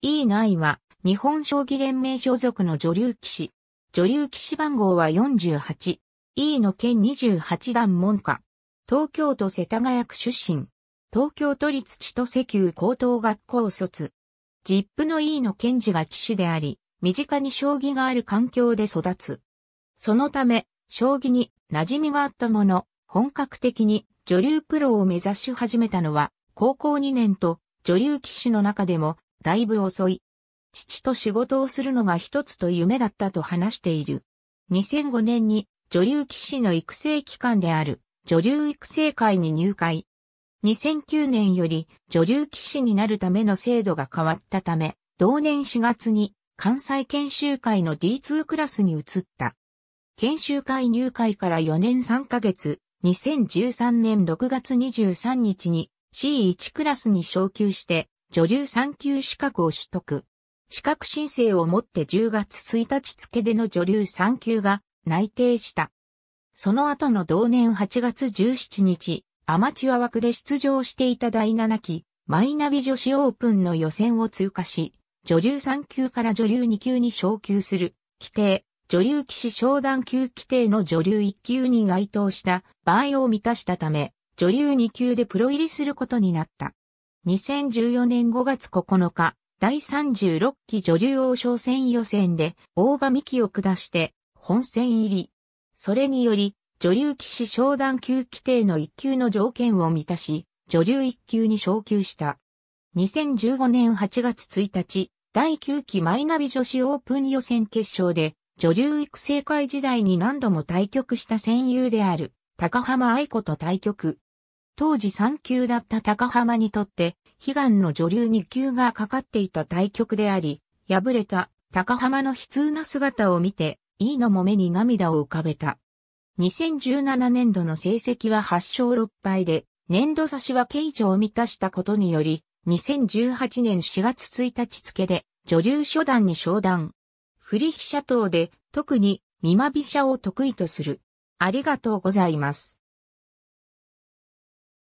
E 愛は、日本将棋連盟所属の女流騎士。女流騎士番号は48。E の県28段門下。東京都世田谷区出身。東京都立千歳級高等学校卒。ジップの E の県児が騎士であり、身近に将棋がある環境で育つ。そのため、将棋に馴染みがあったもの、本格的に女流プロを目指し始めたのは、高校2年と女流騎士の中でもだいぶ遅い。父と仕事をするのが一つと夢だったと話している。2005年に女流騎士の育成機関である女流育成会に入会。2009年より女流騎士になるための制度が変わったため、同年4月に関西研修会の D2 クラスに移った。研修会入会から4年3ヶ月、2013年6月23日に C1 クラスに昇級して女流3級資格を取得。資格申請をもって10月1日付での女流3級が内定した。その後の同年8月17日、アマチュア枠で出場していた第7期、マイナビ女子オープンの予選を通過し、女流3級から女流2級に昇級する、規定、女流騎士昇段級規定の女流1級に該当した場合を満たしたため、女流2級でプロ入りすることになった。2014年5月9日、第36期女流王将戦予選で大場美希を下して本戦入り。それにより、女流騎士商談級規定の1級の条件を満たし、女流1級に昇級した。2015年8月1日、第9期マイナビ女子オープン予選決勝で、女流育成会時代に何度も対局した戦友である、高浜愛子と対局。当時3級だった高浜にとって、悲願の女流2級がかかっていた対局であり、敗れた高浜の悲痛な姿を見て、いいのも目に涙を浮かべた。2017年度の成績は8勝6敗で、年度差しは形状を満たしたことにより、2018年4月1日付で、女流初段に昇段。振り飛車等で、特に、見ま飛車を得意とする。ありがとうございます。